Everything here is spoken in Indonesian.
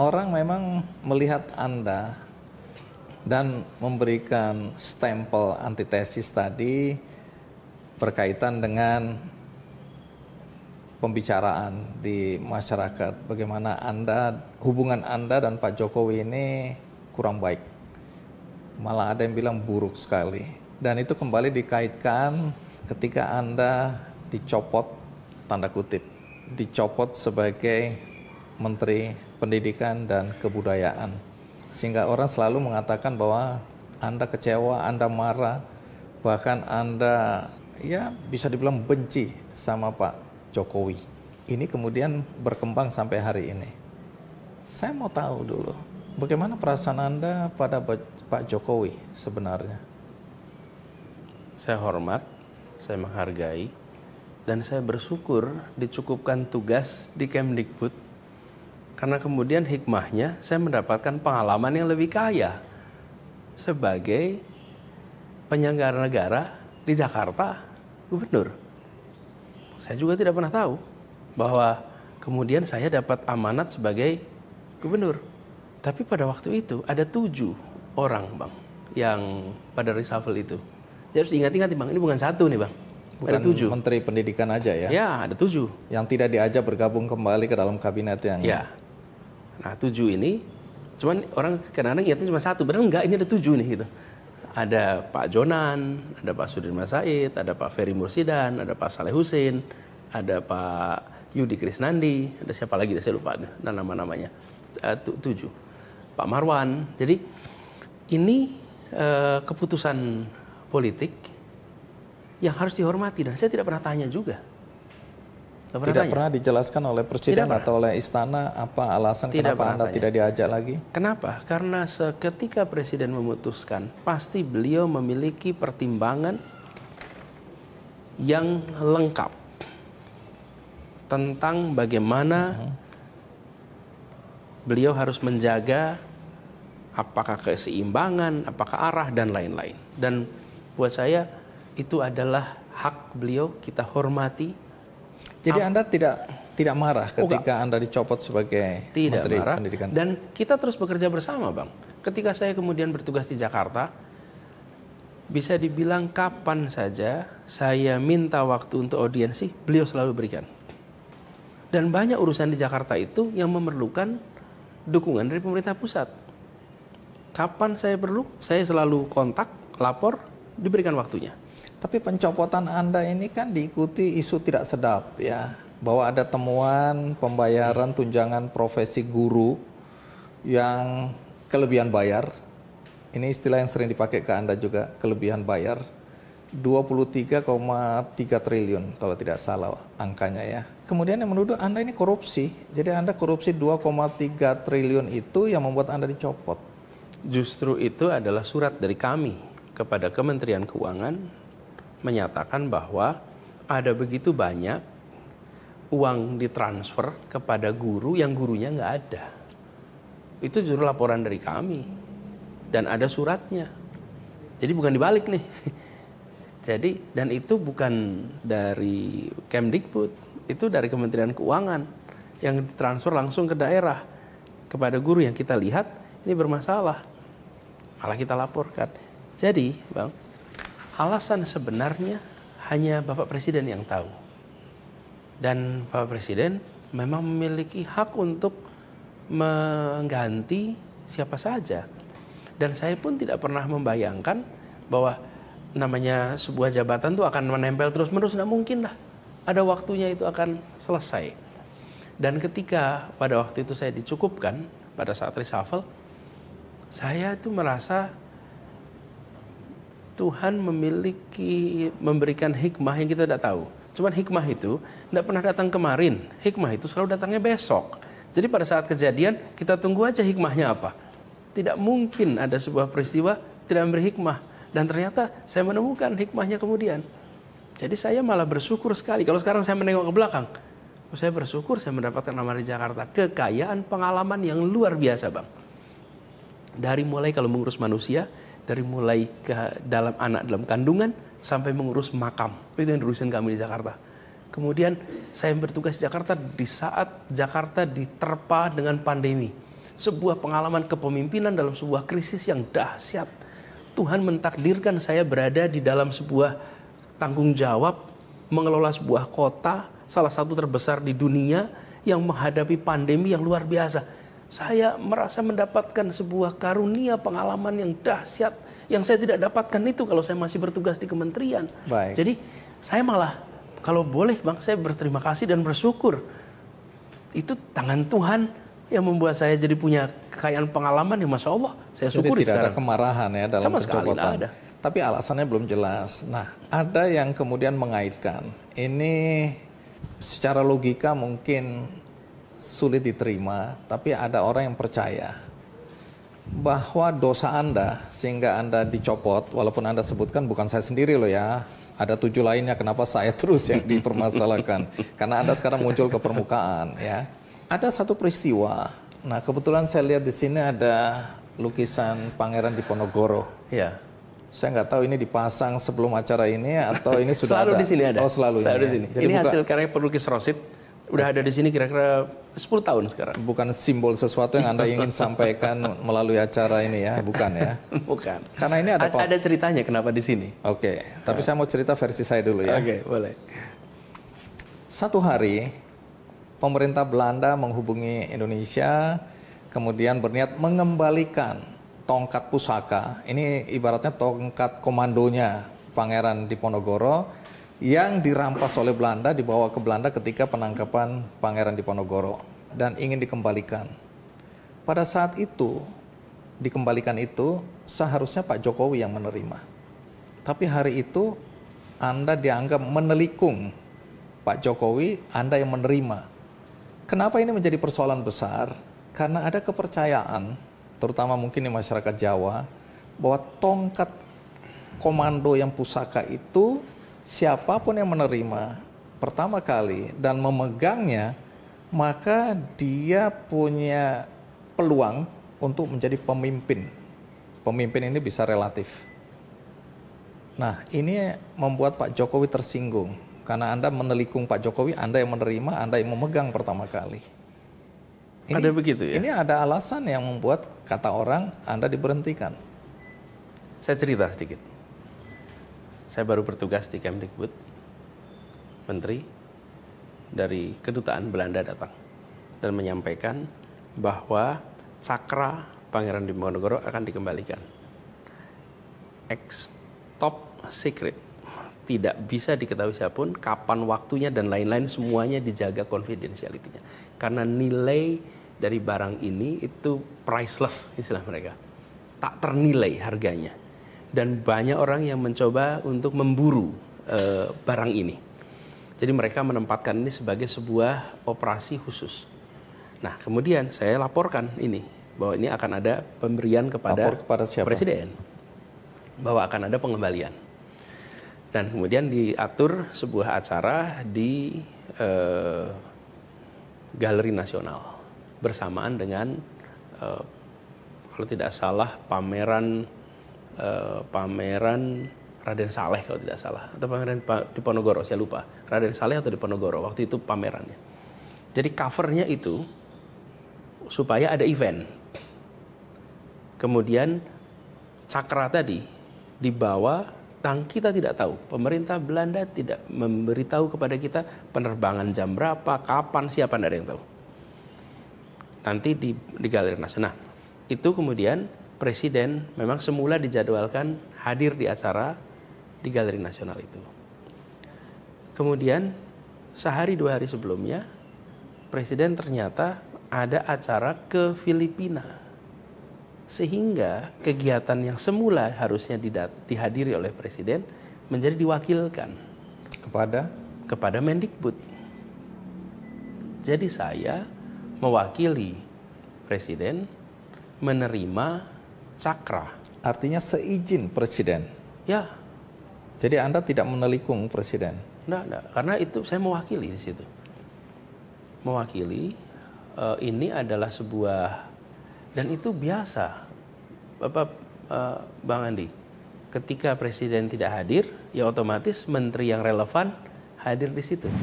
Orang memang melihat Anda dan memberikan stempel antitesis tadi berkaitan dengan pembicaraan di masyarakat. Bagaimana Anda, hubungan Anda dan Pak Jokowi ini kurang baik. Malah ada yang bilang buruk sekali. Dan itu kembali dikaitkan ketika Anda dicopot, tanda kutip, dicopot sebagai menteri pendidikan dan kebudayaan. Sehingga orang selalu mengatakan bahwa Anda kecewa, Anda marah, bahkan Anda ya bisa dibilang benci sama Pak Jokowi. Ini kemudian berkembang sampai hari ini. Saya mau tahu dulu, bagaimana perasaan Anda pada Pak Jokowi sebenarnya? Saya hormat, saya menghargai, dan saya bersyukur dicukupkan tugas di Kemdikbud karena kemudian hikmahnya saya mendapatkan pengalaman yang lebih kaya sebagai penyelenggara negara di Jakarta, gubernur. Saya juga tidak pernah tahu bahwa kemudian saya dapat amanat sebagai gubernur. Tapi pada waktu itu ada tujuh orang bang yang pada reshuffle itu. Jadi harus diingat-ingat bang, ini bukan satu nih bang. Bukan ada tujuh. Menteri Pendidikan aja ya? Ya, ada tujuh. Yang tidak diajak bergabung kembali ke dalam kabinet yang... Ya, Nah tujuh ini, cuman orang kadang-kadang ingatnya cuma satu, padahal enggak ini ada tujuh nih gitu. Ada Pak Jonan, ada Pak Sudirman Said, ada Pak Ferry Mursidan, ada Pak Saleh Husin, ada Pak Yudi Krisnandi, ada siapa lagi, saya lupa nah, nama-namanya. Uh, tujuh. Pak Marwan. Jadi ini uh, keputusan politik yang harus dihormati dan saya tidak pernah tanya juga tidak pernah, tidak pernah dijelaskan oleh presiden tidak atau oleh istana apa alasan tidak kenapa anda tanya. tidak diajak lagi? Kenapa? Karena seketika presiden memutuskan, pasti beliau memiliki pertimbangan yang lengkap tentang bagaimana uh-huh. beliau harus menjaga apakah keseimbangan, apakah arah dan lain-lain. Dan buat saya itu adalah hak beliau kita hormati jadi Anda tidak tidak marah ketika Enggak. Anda dicopot sebagai tidak Menteri marah. Pendidikan. Dan kita terus bekerja bersama, Bang. Ketika saya kemudian bertugas di Jakarta, bisa dibilang kapan saja saya minta waktu untuk audiensi, beliau selalu berikan. Dan banyak urusan di Jakarta itu yang memerlukan dukungan dari pemerintah pusat. Kapan saya perlu, saya selalu kontak, lapor, diberikan waktunya. Tapi pencopotan Anda ini kan diikuti isu tidak sedap ya, bahwa ada temuan pembayaran tunjangan profesi guru yang kelebihan bayar. Ini istilah yang sering dipakai ke Anda juga, kelebihan bayar. 23,3 triliun kalau tidak salah angkanya ya. Kemudian yang menuduh Anda ini korupsi. Jadi Anda korupsi 2,3 triliun itu yang membuat Anda dicopot. Justru itu adalah surat dari kami kepada Kementerian Keuangan menyatakan bahwa ada begitu banyak uang ditransfer kepada guru yang gurunya nggak ada. Itu justru laporan dari kami dan ada suratnya. Jadi bukan dibalik nih. Jadi dan itu bukan dari Kemdikbud, itu dari Kementerian Keuangan yang ditransfer langsung ke daerah kepada guru yang kita lihat ini bermasalah. Malah kita laporkan. Jadi, Bang, Alasan sebenarnya hanya Bapak Presiden yang tahu. Dan Bapak Presiden memang memiliki hak untuk mengganti siapa saja. Dan saya pun tidak pernah membayangkan bahwa namanya sebuah jabatan itu akan menempel terus-menerus. Tidak mungkin lah. Ada waktunya itu akan selesai. Dan ketika pada waktu itu saya dicukupkan pada saat reshuffle, saya itu merasa Tuhan memiliki memberikan hikmah yang kita tidak tahu. Cuman hikmah itu tidak pernah datang kemarin. Hikmah itu selalu datangnya besok. Jadi pada saat kejadian kita tunggu aja hikmahnya apa. Tidak mungkin ada sebuah peristiwa tidak memberi hikmah. Dan ternyata saya menemukan hikmahnya kemudian. Jadi saya malah bersyukur sekali. Kalau sekarang saya menengok ke belakang. Oh, saya bersyukur saya mendapatkan nama di Jakarta. Kekayaan pengalaman yang luar biasa bang. Dari mulai kalau mengurus manusia dari mulai ke dalam anak dalam kandungan sampai mengurus makam. Itu yang diurusin kami di Jakarta. Kemudian saya bertugas di Jakarta di saat Jakarta diterpa dengan pandemi. Sebuah pengalaman kepemimpinan dalam sebuah krisis yang dahsyat. Tuhan mentakdirkan saya berada di dalam sebuah tanggung jawab mengelola sebuah kota, salah satu terbesar di dunia yang menghadapi pandemi yang luar biasa saya merasa mendapatkan sebuah karunia pengalaman yang dahsyat yang saya tidak dapatkan itu kalau saya masih bertugas di kementerian. Baik. Jadi saya malah kalau boleh bang saya berterima kasih dan bersyukur itu tangan Tuhan yang membuat saya jadi punya kekayaan pengalaman ya masya Allah saya syukuri jadi tidak sekarang. ada kemarahan ya dalam Sama pencopotan. Tapi alasannya belum jelas. Nah ada yang kemudian mengaitkan ini secara logika mungkin sulit diterima, tapi ada orang yang percaya bahwa dosa Anda sehingga Anda dicopot, walaupun Anda sebutkan bukan saya sendiri loh ya, ada tujuh lainnya kenapa saya terus yang dipermasalahkan karena Anda sekarang muncul ke permukaan ya. Ada satu peristiwa. Nah, kebetulan saya lihat di sini ada lukisan Pangeran Diponegoro. Iya. Saya nggak tahu ini dipasang sebelum acara ini atau ini sudah selalu ada. Selalu di sini ada. Oh, selalu, selalu ini. Di ya. sini. Jadi ini buka... hasil karya pelukis Rosit udah ada di sini kira-kira 10 tahun sekarang. Bukan simbol sesuatu yang Anda ingin sampaikan melalui acara ini ya, bukan ya? bukan. Karena ini ada ada, ada ceritanya kenapa di sini. Oke, okay. tapi saya mau cerita versi saya dulu ya. Oke, okay, boleh. Satu hari pemerintah Belanda menghubungi Indonesia kemudian berniat mengembalikan tongkat pusaka. Ini ibaratnya tongkat komandonya Pangeran Diponegoro yang dirampas oleh Belanda dibawa ke Belanda ketika penangkapan Pangeran Diponegoro dan ingin dikembalikan. Pada saat itu dikembalikan itu seharusnya Pak Jokowi yang menerima. Tapi hari itu Anda dianggap menelikung Pak Jokowi, Anda yang menerima. Kenapa ini menjadi persoalan besar? Karena ada kepercayaan, terutama mungkin di masyarakat Jawa, bahwa tongkat komando yang pusaka itu siapapun yang menerima pertama kali dan memegangnya, maka dia punya peluang untuk menjadi pemimpin. Pemimpin ini bisa relatif. Nah, ini membuat Pak Jokowi tersinggung karena Anda menelikung Pak Jokowi, Anda yang menerima, Anda yang memegang pertama kali. Ini, ada begitu ya? Ini ada alasan yang membuat kata orang Anda diberhentikan. Saya cerita sedikit. Saya baru bertugas di Kemdikbud, menteri dari kedutaan Belanda datang dan menyampaikan bahwa cakra Pangeran Diponegoro akan dikembalikan. Ex top secret tidak bisa diketahui siapapun kapan waktunya dan lain-lain semuanya dijaga confidentiality-nya karena nilai dari barang ini itu priceless istilah mereka tak ternilai harganya dan banyak orang yang mencoba untuk memburu e, barang ini. Jadi mereka menempatkan ini sebagai sebuah operasi khusus. Nah, kemudian saya laporkan ini bahwa ini akan ada pemberian kepada, kepada siapa? presiden bahwa akan ada pengembalian. Dan kemudian diatur sebuah acara di e, Galeri Nasional bersamaan dengan e, kalau tidak salah pameran Eh, pameran Raden Saleh kalau tidak salah atau pameran di Ponegoro saya lupa Raden Saleh atau di Ponegoro waktu itu pamerannya jadi covernya itu supaya ada event kemudian cakra tadi dibawa tang kita tidak tahu pemerintah Belanda tidak memberitahu kepada kita penerbangan jam berapa kapan siapa tidak ada yang tahu nanti di, di galeri nasional itu kemudian Presiden memang semula dijadwalkan hadir di acara di Galeri Nasional itu. Kemudian sehari dua hari sebelumnya Presiden ternyata ada acara ke Filipina. Sehingga kegiatan yang semula harusnya dihadiri oleh Presiden menjadi diwakilkan. Kepada? Kepada Mendikbud. Jadi saya mewakili Presiden menerima cakra. Artinya seizin presiden. Ya. Jadi Anda tidak menelikung presiden. Nah, nah. karena itu saya mewakili di situ. Mewakili uh, ini adalah sebuah dan itu biasa. Bapak uh, Bang Andi, ketika presiden tidak hadir, ya otomatis menteri yang relevan hadir di situ.